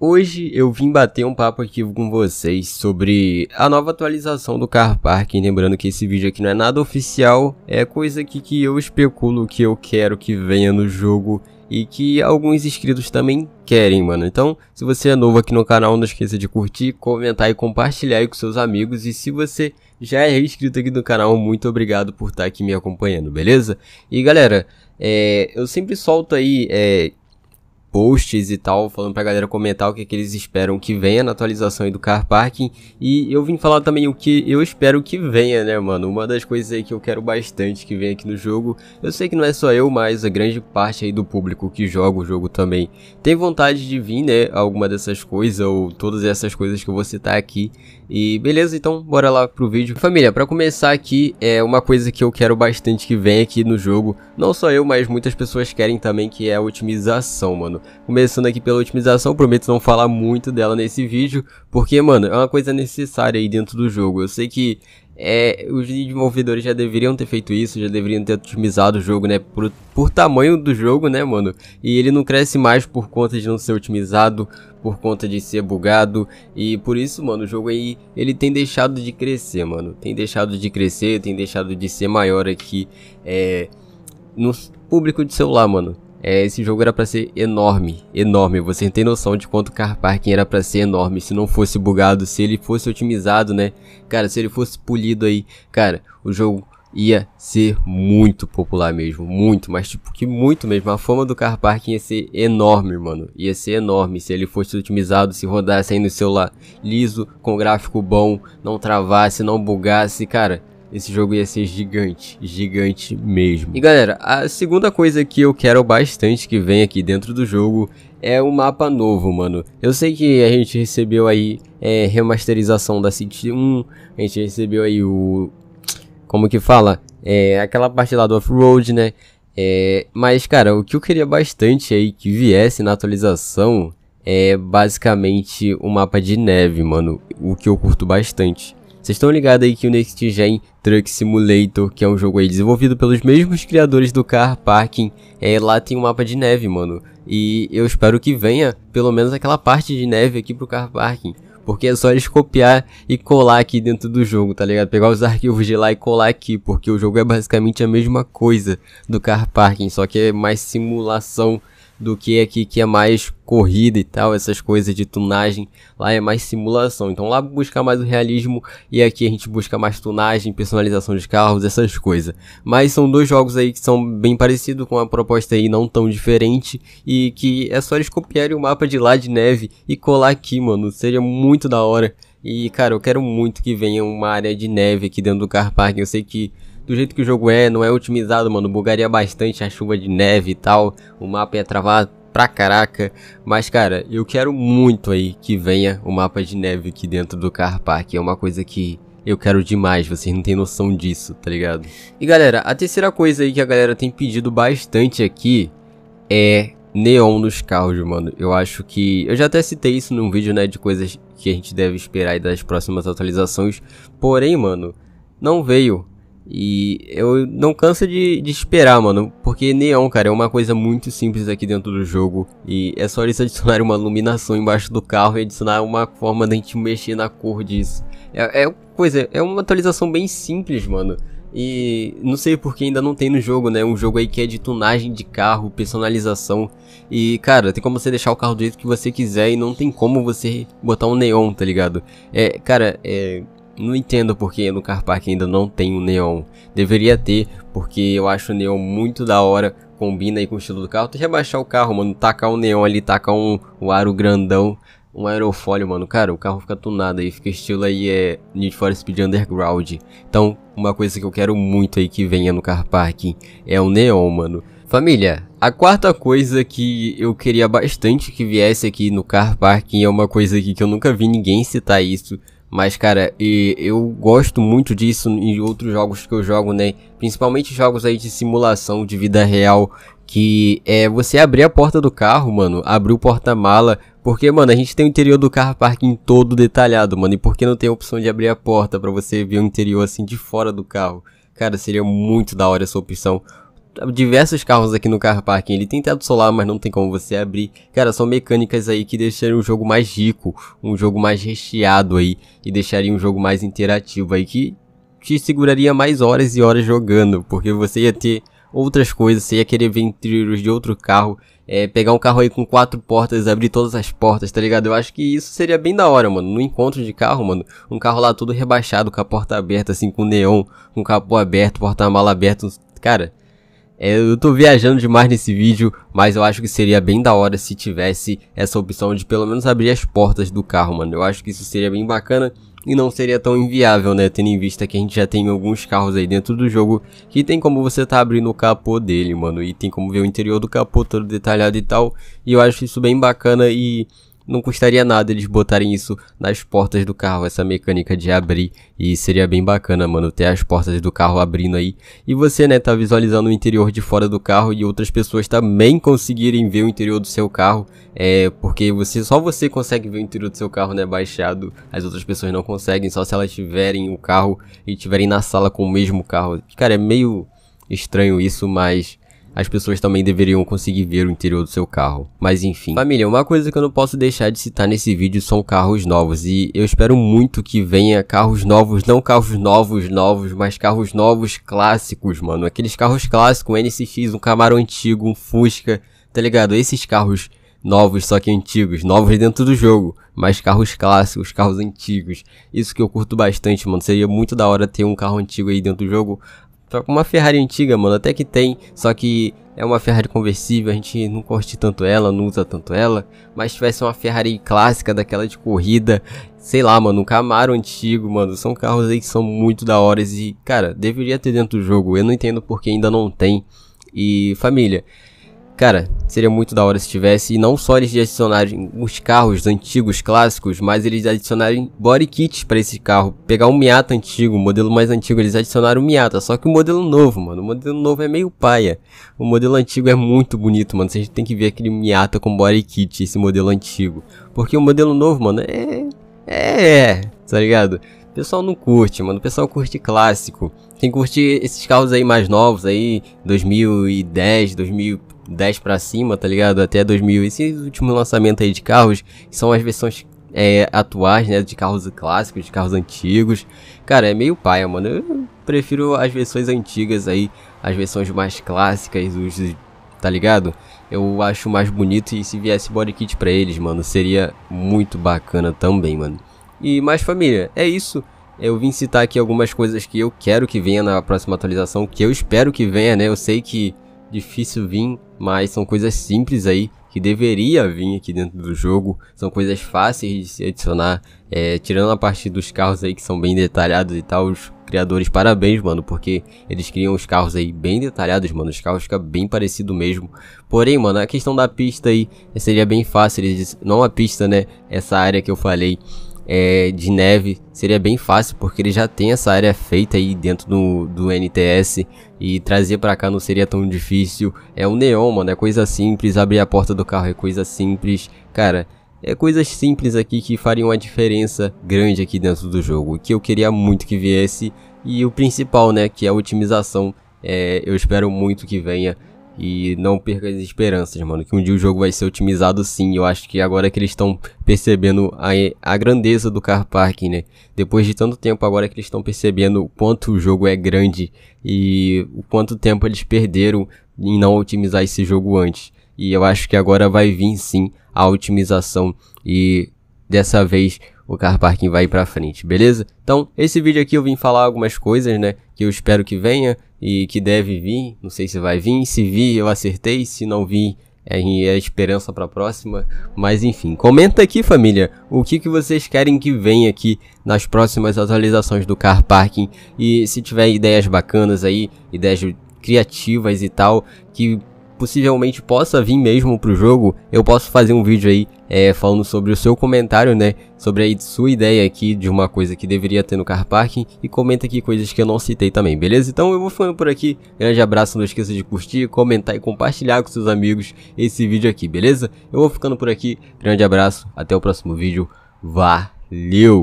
Hoje eu vim bater um papo aqui com vocês sobre a nova atualização do Car Park. Lembrando que esse vídeo aqui não é nada oficial, é coisa aqui que eu especulo que eu quero que venha no jogo e que alguns inscritos também querem, mano. Então, se você é novo aqui no canal, não esqueça de curtir, comentar e compartilhar aí com seus amigos. E se você já é inscrito aqui no canal, muito obrigado por estar aqui me acompanhando, beleza? E galera, é, eu sempre solto aí é, posts e tal, falando pra galera comentar o que, é que eles esperam que venha na atualização do Car Parking. E eu vim falar também o que eu espero que venha, né, mano? Uma das coisas aí que eu quero bastante que venha aqui no jogo. Eu sei que não é só eu, mas a grande parte aí do público que joga o jogo também tem vontade de vir, né? Alguma dessas coisas ou todas essas coisas que eu vou citar aqui. E beleza, então bora lá pro vídeo. Família, para começar aqui, é uma coisa que eu quero bastante que venha aqui no jogo. Não só eu, mas muitas pessoas querem também que é a otimização, mano mano. Começando aqui pela otimização, prometo não falar muito dela nesse vídeo, porque, mano, é uma coisa necessária aí dentro do jogo. Eu sei que é, os desenvolvedores já deveriam ter feito isso, já deveriam ter otimizado o jogo, né? Por, por tamanho do jogo, né, mano? E ele não cresce mais por conta de não ser otimizado, por conta de ser bugado. E por isso, mano, o jogo aí, ele tem deixado de crescer, mano. Tem deixado de crescer, tem deixado de ser maior aqui, é... No público de celular, mano. É, esse jogo era para ser enorme, enorme. Você não tem noção de quanto o Car Parking era para ser enorme se não fosse bugado, se ele fosse otimizado, né? Cara, se ele fosse polido aí, cara, o jogo ia ser muito popular mesmo, muito, mas tipo que muito mesmo. A fama do Car Parking ia ser enorme, mano. Ia ser enorme se ele fosse otimizado, se rodasse aí no celular liso, com gráfico bom, não travasse, não bugasse, cara. Esse jogo ia ser gigante, gigante mesmo. E galera, a segunda coisa que eu quero bastante que vem aqui dentro do jogo é um mapa novo, mano. Eu sei que a gente recebeu aí é, remasterização da City 1, a gente recebeu aí o... Como que fala? É, aquela parte lá do off-road, né? É, mas, cara, o que eu queria bastante aí que viesse na atualização é basicamente o um mapa de neve, mano. O que eu curto bastante. Vocês estão ligados aí que o Next Gen Truck Simulator, que é um jogo aí desenvolvido pelos mesmos criadores do Car Parking, é, lá tem um mapa de neve, mano. E eu espero que venha pelo menos aquela parte de neve aqui pro Car Parking. Porque é só eles copiar e colar aqui dentro do jogo, tá ligado? Pegar os arquivos de lá e colar aqui, porque o jogo é basicamente a mesma coisa do Car Parking, só que é mais simulação do que aqui que é mais corrida e tal, essas coisas de tunagem, lá é mais simulação. Então lá busca mais o realismo e aqui a gente busca mais tunagem, personalização de carros, essas coisas. Mas são dois jogos aí que são bem parecidos com a proposta aí não tão diferente e que é só eles copiarem o mapa de lá de neve e colar aqui, mano. Seria muito da hora. E cara, eu quero muito que venha uma área de neve aqui dentro do car park. Eu sei que do jeito que o jogo é, não é otimizado, mano. Bugaria bastante a chuva de neve e tal. O mapa ia travar pra caraca. Mas, cara, eu quero muito aí que venha o mapa de neve aqui dentro do Car Park. É uma coisa que eu quero demais, vocês não tem noção disso, tá ligado? E galera, a terceira coisa aí que a galera tem pedido bastante aqui é neon nos carros, mano. Eu acho que. Eu já até citei isso num vídeo, né? De coisas que a gente deve esperar aí das próximas atualizações. Porém, mano, não veio e eu não canso de, de, esperar, mano, porque neon, cara, é uma coisa muito simples aqui dentro do jogo. E é só eles adicionarem uma iluminação embaixo do carro e adicionar uma forma da gente mexer na cor disso. É, é coisa, é uma atualização bem simples, mano. E não sei porque ainda não tem no jogo, né? Um jogo aí que é de tunagem de carro, personalização. E, cara, tem como você deixar o carro do jeito que você quiser e não tem como você botar um neon, tá ligado? É, cara, é não entendo porque no Car Park ainda não tem o neon. Deveria ter, porque eu acho o neon muito da hora, combina aí com o estilo do carro. que abaixar o carro, mano, tacar um neon ali, tacar um, um aro grandão, um aerofólio, mano. Cara, o carro fica tunado aí, fica estilo aí é Need for Speed Underground. Então, uma coisa que eu quero muito aí que venha no Car Park é o neon, mano. Família, a quarta coisa que eu queria bastante que viesse aqui no Car Park é uma coisa aqui que eu nunca vi ninguém citar isso, mas, cara, e eu gosto muito disso em outros jogos que eu jogo, né? Principalmente jogos aí de simulação de vida real. Que é você abrir a porta do carro, mano. Abrir o porta-mala. Porque, mano, a gente tem o interior do carro parking todo detalhado, mano. E por que não tem a opção de abrir a porta para você ver o interior assim de fora do carro? Cara, seria muito da hora essa opção diversos carros aqui no car parking. Ele tem teto solar, mas não tem como você abrir. Cara, são mecânicas aí que deixariam o jogo mais rico, um jogo mais recheado aí e deixariam um jogo mais interativo aí que te seguraria mais horas e horas jogando, porque você ia ter outras coisas, você ia querer ver interiores de outro carro, é, pegar um carro aí com quatro portas, abrir todas as portas, tá ligado? Eu acho que isso seria bem da hora, mano. No encontro de carro, mano, um carro lá todo rebaixado, com a porta aberta, assim, com neon, com capô aberto, porta-mala aberto, cara, é, eu tô viajando demais nesse vídeo, mas eu acho que seria bem da hora se tivesse essa opção de pelo menos abrir as portas do carro, mano. Eu acho que isso seria bem bacana e não seria tão inviável, né? Tendo em vista que a gente já tem alguns carros aí dentro do jogo que tem como você tá abrindo o capô dele, mano. E tem como ver o interior do capô todo detalhado e tal. E eu acho isso bem bacana e não custaria nada eles botarem isso nas portas do carro, essa mecânica de abrir. E seria bem bacana, mano, ter as portas do carro abrindo aí. E você, né, tá visualizando o interior de fora do carro e outras pessoas também conseguirem ver o interior do seu carro. É, porque você só você consegue ver o interior do seu carro, né, baixado. As outras pessoas não conseguem, só se elas tiverem o carro e tiverem na sala com o mesmo carro. Cara, é meio estranho isso, mas as pessoas também deveriam conseguir ver o interior do seu carro. Mas enfim. Família, uma coisa que eu não posso deixar de citar nesse vídeo são carros novos. E eu espero muito que venha carros novos, não carros novos, novos, mas carros novos clássicos, mano. Aqueles carros clássicos, um NCX, um Camaro antigo, um Fusca, tá ligado? Esses carros novos, só que antigos, novos dentro do jogo, mas carros clássicos, carros antigos. Isso que eu curto bastante, mano. Seria muito da hora ter um carro antigo aí dentro do jogo, Tô tá com uma Ferrari antiga, mano, até que tem, só que é uma Ferrari conversível, a gente não curte tanto ela, não usa tanto ela, mas tivesse uma Ferrari clássica daquela de corrida, sei lá, mano, um Camaro antigo, mano, são carros aí que são muito da hora e, cara, deveria ter dentro do jogo. Eu não entendo porque ainda não tem. E família, Cara, seria muito da hora se tivesse, e não só eles adicionarem os carros antigos clássicos, mas eles adicionarem body kits para esse carro. Pegar um Miata antigo, o modelo mais antigo, eles adicionaram o Miata, só que o modelo novo, mano. O modelo novo é meio paia. O modelo antigo é muito bonito, mano. Vocês tem que ver aquele Miata com body kit, esse modelo antigo. Porque o modelo novo, mano, é. É, tá ligado? O pessoal não curte, mano. O pessoal curte clássico. Tem que curtir esses carros aí mais novos aí, 2010, 2000 10 para cima, tá ligado? Até 2000. Esse último lançamento aí de carros são as versões é, atuais, né? De carros clássicos, de carros antigos. Cara, é meio paia, mano. Eu prefiro as versões antigas aí, as versões mais clássicas, os, tá ligado? Eu acho mais bonito e se viesse body kit pra eles, mano, seria muito bacana também, mano. E mais família, é isso. Eu vim citar aqui algumas coisas que eu quero que venha na próxima atualização, que eu espero que venha, né? Eu sei que difícil vir, mas são coisas simples aí que deveria vir aqui dentro do jogo. São coisas fáceis de se adicionar, é, tirando a parte dos carros aí que são bem detalhados e tal. Os criadores, parabéns, mano, porque eles criam os carros aí bem detalhados, mano. Os carros ficam bem parecido mesmo. Porém, mano, a questão da pista aí seria bem fácil. Eles, não a pista, né? Essa área que eu falei é, de neve seria bem fácil, porque ele já tem essa área feita aí dentro do, do NTS e trazer para cá não seria tão difícil. É o neon, mano, é coisa simples, abrir a porta do carro é coisa simples, cara. É coisas simples aqui que fariam uma diferença grande aqui dentro do jogo, que eu queria muito que viesse e o principal, né, que é a otimização. É, eu espero muito que venha e não perca as esperanças, mano. Que um dia o jogo vai ser otimizado sim. Eu acho que agora é que eles estão percebendo a, a grandeza do car park, né? Depois de tanto tempo, agora é que eles estão percebendo o quanto o jogo é grande e o quanto tempo eles perderam em não otimizar esse jogo antes. E eu acho que agora vai vir sim a otimização. E dessa vez o car parking vai para frente, beleza? Então, esse vídeo aqui eu vim falar algumas coisas, né, que eu espero que venha e que deve vir, não sei se vai vir, se vir eu acertei, se não vir é, a é esperança para a próxima, mas enfim, comenta aqui família, o que, que vocês querem que venha aqui nas próximas atualizações do Car Parking e se tiver ideias bacanas aí, ideias criativas e tal, que possivelmente possa vir mesmo pro jogo, eu posso fazer um vídeo aí é, falando sobre o seu comentário, né? Sobre aí sua ideia aqui de uma coisa que deveria ter no car parking e comenta aqui coisas que eu não citei também, beleza? Então eu vou ficando por aqui. Grande abraço, não esqueça de curtir, comentar e compartilhar com seus amigos esse vídeo aqui, beleza? Eu vou ficando por aqui. Grande abraço, até o próximo vídeo. Valeu!